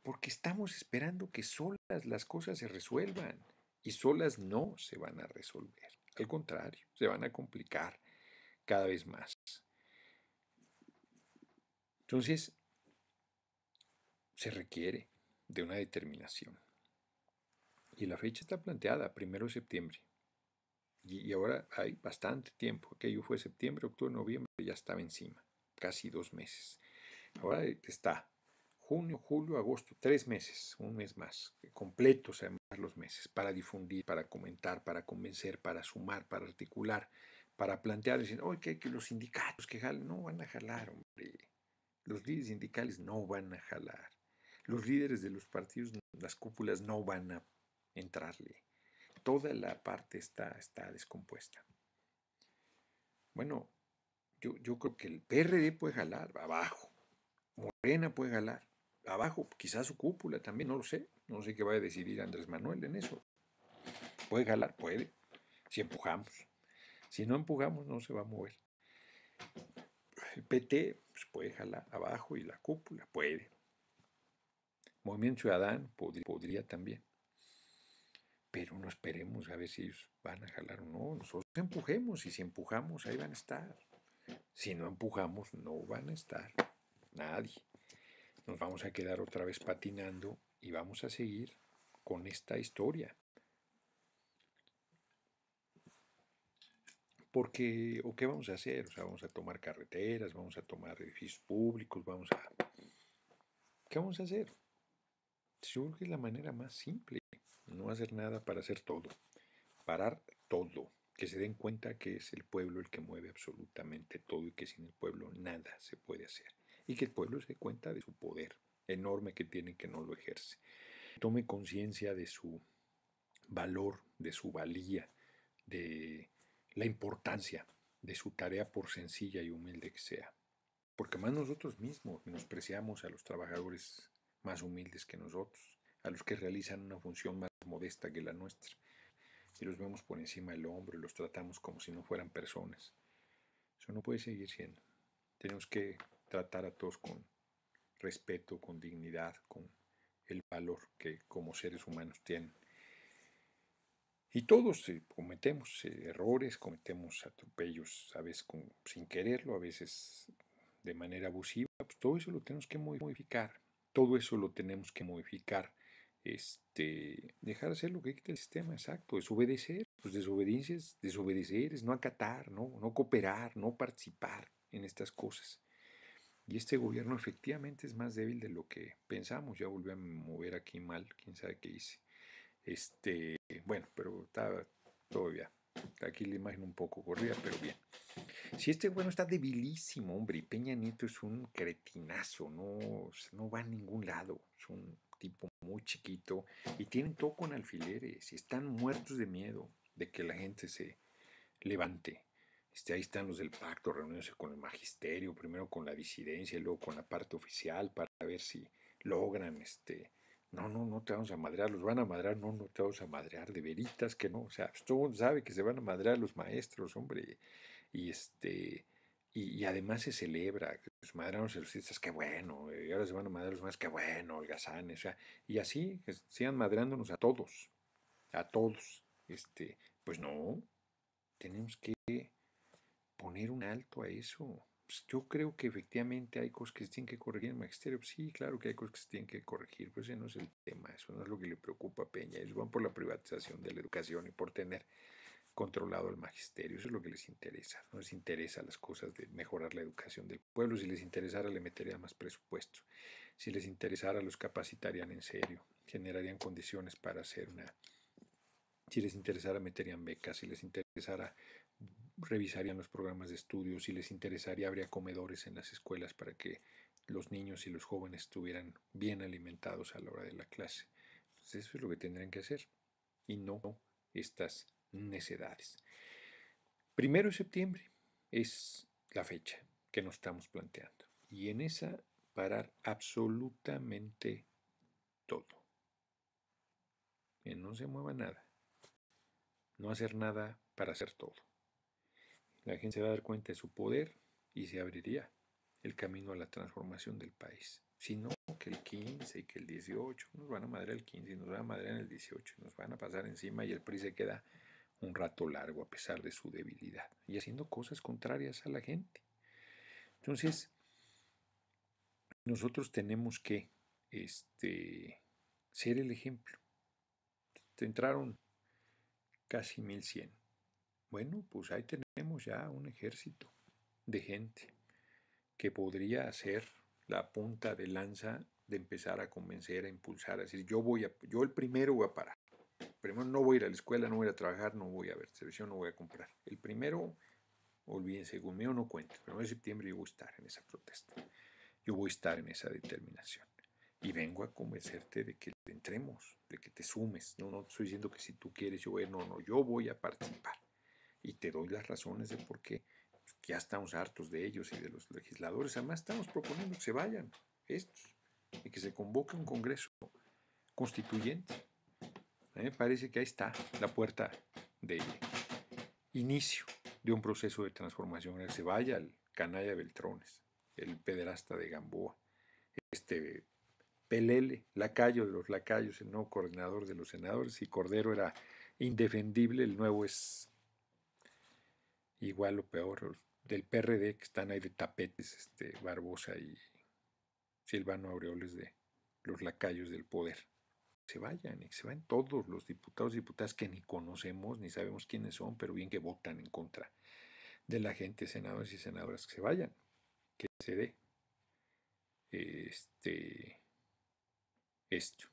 porque estamos esperando que solas las cosas se resuelvan y solas no se van a resolver, al contrario, se van a complicar cada vez más. Entonces, se requiere de una determinación. Y la fecha está planteada, primero de septiembre. Y, ahora hay bastante tiempo. Aquello fue septiembre, octubre, noviembre, ya estaba encima. Casi dos meses. Ahora está junio, julio, agosto, tres meses, un mes más, completos además los meses, para difundir, para comentar, para convencer, para sumar, para articular, para plantear, decir, oye, que, que los sindicatos que jalen, no van a jalar, hombre. Los líderes sindicales no van a jalar. Los líderes de los partidos, las cúpulas no van a entrarle. Toda la parte está, está descompuesta. Bueno, yo, creo que el PRD puede jalar abajo. Morena puede jalar abajo. Quizás su cúpula también, no lo sé. No sé qué va a decidir Andrés Manuel en eso. ¿Puede jalar? Puede. Si empujamos. Si no empujamos, no se va a mover. El PT pues, puede jalar abajo y la cúpula puede. Movimiento Ciudadano podría también pero no esperemos a ver si van a jalar o no. Nosotros empujemos y si empujamos, ahí van a estar. Si no empujamos, no van a estar. Nadie. Nos vamos a quedar otra vez patinando y vamos a seguir con esta historia. Porque, ¿o qué vamos a hacer? O sea, vamos a tomar carreteras, vamos a tomar edificios públicos, vamos a... ¿Qué vamos a hacer? Surge la manera más simple no hacer nada para hacer todo, parar todo, que se den cuenta que es el pueblo el que mueve absolutamente todo y que sin el pueblo nada se puede hacer y que el pueblo se dé cuenta de su poder enorme que tiene que no lo ejerce. Tome conciencia de su valor, de su valía, de la importancia de su tarea por sencilla y humilde que sea. Porque más nosotros mismos preciamos a los trabajadores más humildes que nosotros, a los que realizan una función más modesta que la nuestra, y los vemos por encima del hombro y los tratamos como si no fueran personas. Eso no puede seguir siendo. Tenemos que tratar a todos con respeto, con dignidad, con el valor que como seres humanos tienen. Y todos eh, cometemos eh, errores, cometemos atropellos, a veces sin quererlo, a veces de manera abusiva. Pues todo eso lo tenemos que modificar. Todo eso lo tenemos que modificar este, dejar hacer lo que quita el sistema, exacto, es obedecer. Pues desobediencia es desobedecer, es no acatar, ¿no? no cooperar, no participar en estas cosas. Y este gobierno efectivamente es más débil de lo que pensamos. Ya volví a mover aquí mal, quién sabe qué hice. Este, bueno, pero estaba todavía. Aquí la imagen un poco corrida, pero bien. Si este bueno está debilísimo, hombre, y Peña Nieto es un cretinazo, no, no va a ningún lado. Es un tipo muy chiquito y tienen todo con alfileres y están muertos de miedo de que la gente se levante. Este, ahí están los del pacto reuniéndose con el magisterio, primero con la disidencia y luego con la parte oficial para ver si logran este, no, no, no te vamos a madrear, los van a madrear, no, no te vamos a madrear, de veritas que no, o sea, pues, todo sabe que se van a madrear los maestros, hombre, y este, y, además se celebra, los madre y los cistas qué bueno, y ahora se van a madrar los más, qué bueno, holgazanes, o sea, y así, que sigan madrándonos a todos, a todos. Este, pues no, tenemos que poner un alto a eso. Pues yo creo que efectivamente hay cosas que se tienen que corregir en magisterio. Pues sí, claro que hay cosas que se tienen que corregir, pues ese no es el tema, eso no es lo que le preocupa a Peña. Ellos van por la privatización de la educación y por tener controlado el magisterio. Eso es lo que les interesa. No les interesa las cosas de mejorar la educación del pueblo. Si les interesara, le metería más presupuesto. Si les interesara, los capacitarían en serio. Generarían condiciones para hacer una... Si les interesara, meterían becas. Si les interesara, revisarían los programas de estudio. Si les interesaría, habría comedores en las escuelas para que los niños y los jóvenes estuvieran bien alimentados a la hora de la clase. Pues eso es lo que tendrían que hacer. Y no estas necedades. Primero de septiembre es la fecha que nos estamos planteando. Y en esa parar absolutamente todo. Que no se mueva nada. No hacer nada para hacer todo. La gente se va a dar cuenta de su poder y se abriría el camino a la transformación del país. Si no, que el 15 y que el 18, nos van a madrear el 15 y nos van a madrear el 18, nos van a pasar encima y el PRI se queda un rato largo a pesar de su debilidad y haciendo cosas contrarias a la gente. Entonces, nosotros tenemos que este, ser el ejemplo. Te entraron casi 1100. Bueno, pues ahí tenemos ya un ejército de gente que podría ser la punta de lanza de empezar a convencer, a impulsar, a decir, yo voy a, yo el primero voy a parar. Primero, no voy a ir a la escuela, no voy a trabajar, no voy a ver televisión, no voy a comprar. El primero, olvídense, conmigo no cuenta. El primero de septiembre yo voy a estar en esa protesta. Yo voy a estar en esa determinación. Y vengo a convencerte de que entremos, de que te sumes. No, no estoy diciendo que si tú quieres, yo voy, no, no, yo voy a participar. Y te doy las razones de por qué. Pues, ya estamos hartos de ellos y de los legisladores. Además, estamos proponiendo que se vayan estos y que se convoque un Congreso constituyente eh, parece que ahí está la puerta de inicio de un proceso de transformación. se vaya al canalla Beltrones, el pederasta de Gamboa, este Pelele, lacayo de los lacayos, el nuevo coordinador de los senadores, y Cordero era indefendible, el nuevo es igual o peor, del PRD que están ahí de tapetes, este Barbosa y Silvano Aureoles de los lacayos del poder se vayan, y que se vayan todos los diputados y diputadas que ni conocemos, ni sabemos quiénes son, pero bien que votan en contra de la gente, senadores y senadoras, que se vayan, que se dé este, esto.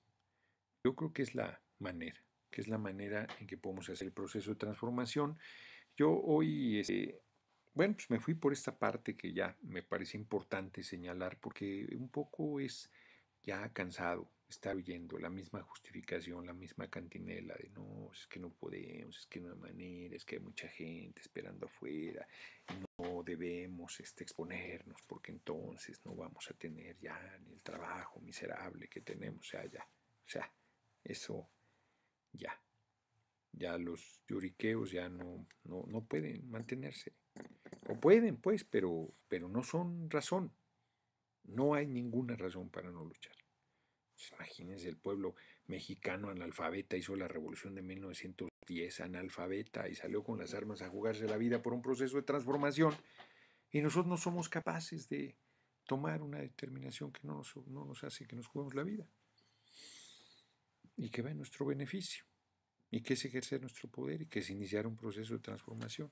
Yo creo que es la manera, que es la manera en que podemos hacer el proceso de transformación. Yo hoy, este, bueno, pues me fui por esta parte que ya me parece importante señalar, porque un poco es ya cansado Está viendo la misma justificación, la misma cantinela de no, es que no podemos, es que no hay manera, es que hay mucha gente esperando afuera, no debemos este, exponernos porque entonces no vamos a tener ya ni el trabajo miserable que tenemos, o sea, ya, o sea, eso ya, ya los yuriqueos ya no, no, no pueden mantenerse, o pueden pues, pero, pero no son razón, no hay ninguna razón para no luchar. Pues, imagínense, el pueblo mexicano analfabeta hizo la revolución de 1910 analfabeta y salió con las armas a jugarse la vida por un proceso de transformación y nosotros no somos capaces de tomar una determinación que no nos, hace que nos juguemos la vida y que va en nuestro beneficio y que es ejercer nuestro poder y que es iniciar un proceso de transformación.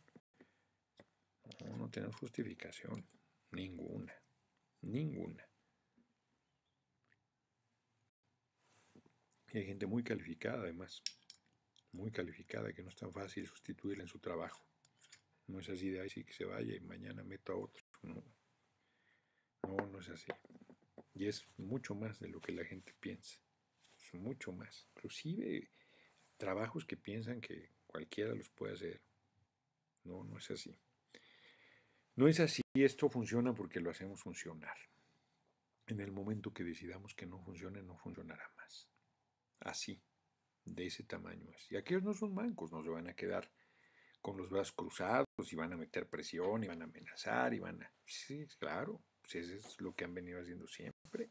no tenemos justificación, ninguna, ninguna. Y hay gente muy calificada además, muy calificada, que no es tan fácil sustituirla en su trabajo. No es así de ahí sí que se vaya y mañana meto a otro. No, no, es así. Y es mucho más de lo que la gente piensa. Es mucho más. Inclusive trabajos que piensan que cualquiera los puede hacer. No, no es así. No es así. Esto funciona porque lo hacemos funcionar. En el momento que decidamos que no funcione, no funcionará más así, de ese tamaño es. Y aquellos no son mancos, no se van a quedar con los brazos cruzados y van a meter presión y van a amenazar y van a... Sí, claro, pues eso es lo que han venido haciendo siempre,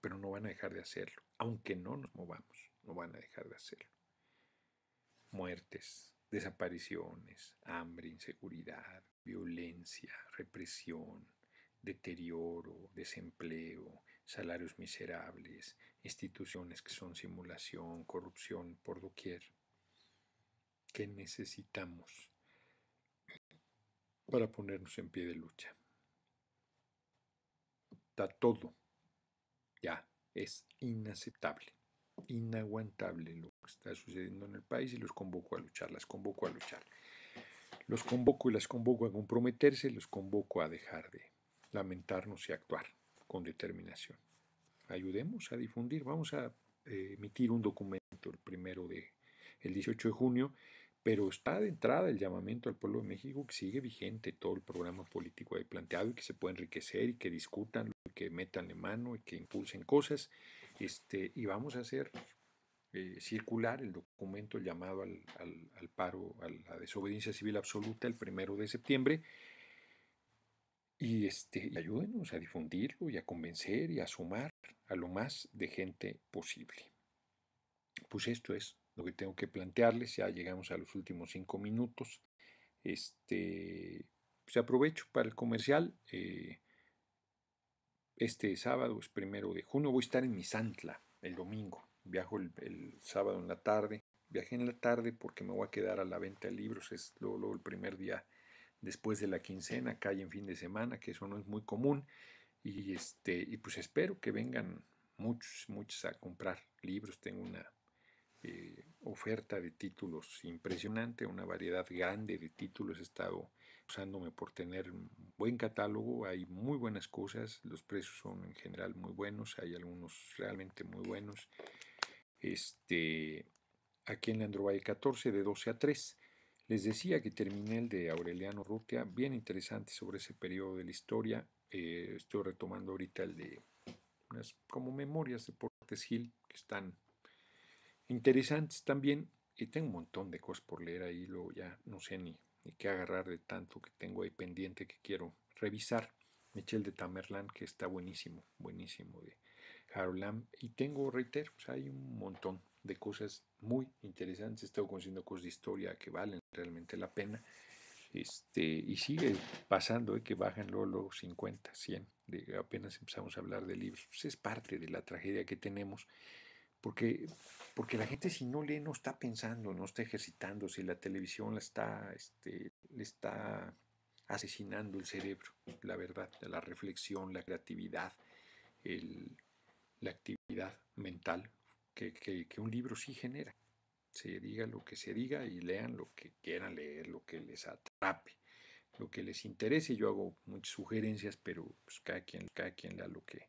pero no van a dejar de hacerlo, aunque no nos movamos, no van a dejar de hacerlo. Muertes, desapariciones, hambre, inseguridad, violencia, represión, deterioro, desempleo, salarios miserables, instituciones que son simulación, corrupción por doquier. ¿Qué necesitamos para ponernos en pie de lucha? da todo. Ya, es inaceptable, inaguantable lo que está sucediendo en el país y los convoco a luchar, las convoco a luchar. Los convoco y las convoco a comprometerse, los convoco a dejar de lamentarnos y actuar con determinación. Ayudemos a difundir. Vamos a eh, emitir un documento el primero de el 18 de junio, pero está de entrada el llamamiento al pueblo de México que sigue vigente todo el programa político ahí planteado y que se puede enriquecer y que discutan, que metan de mano y que impulsen cosas. Este, y vamos a hacer eh, circular el documento llamado al, al, al paro, a la desobediencia civil absoluta el primero de septiembre y este, ayúdenos a difundirlo y a convencer y a sumar a lo más de gente posible. Pues esto es lo que tengo que plantearles. Ya llegamos a los últimos cinco minutos. Este, pues aprovecho para el comercial. Eh, este sábado es primero de junio. Voy a estar en Misantla el domingo. Viajo el, sábado en la tarde. Viajé en la tarde porque me voy a quedar a la venta de libros. Es luego el primer día después de la quincena, cae en fin de semana, que eso no es muy común. Y, este, y pues espero que vengan muchos, muchos a comprar libros. Tengo una eh, oferta de títulos impresionante, una variedad grande de títulos. He estado usándome por tener un buen catálogo, hay muy buenas cosas, los precios son en general muy buenos, hay algunos realmente muy buenos. Este, aquí en Android 14 de 12 a 3. Les decía que terminé el de Aureliano Rutia, bien interesante sobre ese periodo de la historia. Eh, estoy retomando ahorita el de unas como memorias de Portes Gil, que están interesantes también. Y tengo un montón de cosas por leer ahí, luego ya no sé ni, qué agarrar de tanto que tengo ahí pendiente que quiero revisar. Michel de Tamerlán, que está buenísimo, buenísimo de Harold Y tengo, reitero, pues, hay un montón de cosas muy interesantes. He estado conociendo cosas de historia que valen realmente la pena. Este, y sigue pasando ¿eh? que bajan luego, luego 50, 100. apenas empezamos a hablar de libros. Pues es parte de la tragedia que tenemos. Porque, porque la gente si no lee no está pensando, no está ejercitándose, la televisión la está, este, le está asesinando el cerebro, la verdad, la reflexión, la creatividad, la actividad mental, que, un libro sí genera. Se diga lo que se diga y lean lo que quieran leer, lo que les atrape, lo que les interese. Yo hago muchas sugerencias, pero pues, cada, quien, cada quien lea lo que,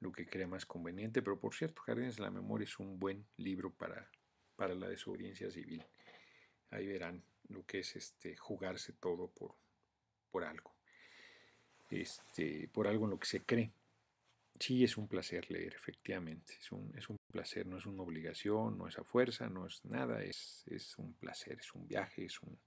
lo que crea más conveniente. Pero por cierto, Jardines de la Memoria es un buen libro para, para la desobediencia civil. Ahí verán lo que es este jugarse todo por, por algo. Este, por algo en lo que se cree. Sí, es un placer leer, efectivamente. Es un, es un placer, no es una obligación, no es a fuerza, no es nada, es, es un placer, es un viaje, es un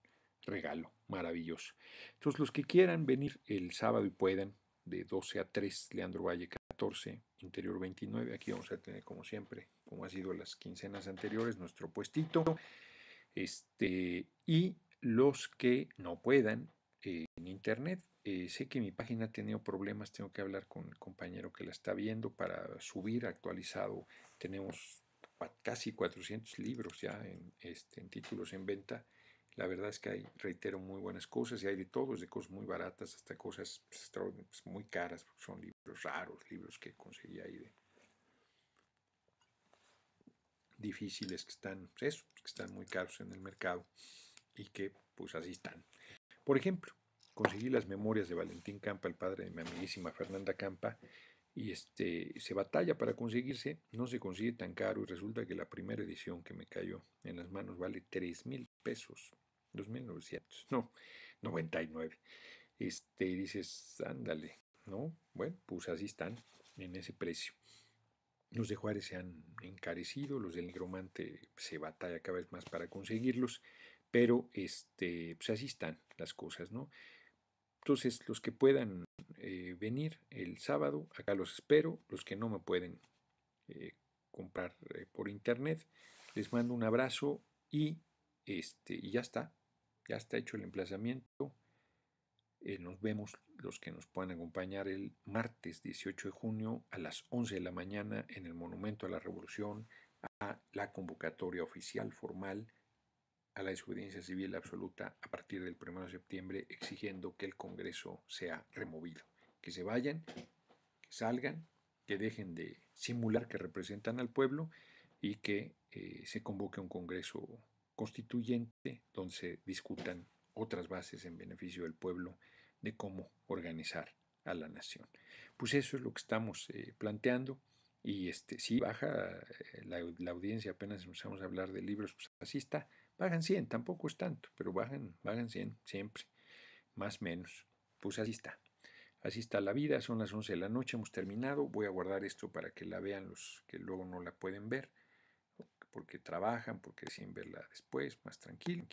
regalo maravilloso. Entonces, los que quieran venir el sábado y puedan, de 12 a 3, Leandro Valle 14, Interior 29, aquí vamos a tener como siempre, como ha sido las quincenas anteriores, nuestro puestito. Este, y los que no puedan, internet. Eh, sé que mi página ha tenido problemas, tengo que hablar con el compañero que la está viendo para subir actualizado. Tenemos casi 400 libros ya en, este, títulos en venta. La verdad es que hay, reitero, muy buenas cosas y hay de todo, de cosas muy baratas hasta cosas pues, pues, muy caras, porque son libros raros, libros que conseguí ahí de difíciles que están, pues, eso, que están muy caros en el mercado y que pues así están. Por ejemplo, conseguí las memorias de Valentín Campa, el padre de mi amiguísima Fernanda Campa, y este, se batalla para conseguirse, no se consigue tan caro y resulta que la primera edición que me cayó en las manos vale 3 mil pesos, 2.900, no, 99. Este, dices, ándale, ¿no? Bueno, pues así están en ese precio. Los de Juárez se han encarecido, los del Nigromante se batalla cada vez más para conseguirlos, pero este, pues así están las cosas, ¿no? Entonces, los que puedan eh, venir el sábado, acá los espero. Los que no me pueden eh, comprar eh, por internet, les mando un abrazo y, este, y ya está. Ya está hecho el emplazamiento. nos vemos los que nos puedan acompañar el martes 18 de junio a las 11 de la mañana en el Monumento a la Revolución a la convocatoria oficial formal a la desobediencia civil absoluta a partir del 1 de septiembre, exigiendo que el Congreso sea removido, que se vayan, que salgan, que dejen de simular que representan al pueblo y que eh, se convoque un Congreso constituyente donde se discutan otras bases en beneficio del pueblo de cómo organizar a la nación. Pues eso es lo que estamos eh, planteando. Y este, si baja eh, la, audiencia, apenas empezamos a hablar de libros, fascista. Pues, Bajan 100, tampoco es tanto, pero bajan, bajan 100 siempre, más menos. Pues así está. Así está la vida, son las 11 de la noche, hemos terminado. Voy a guardar esto para que la vean los que luego no la pueden ver, porque trabajan, porque sin verla después, más tranquilo.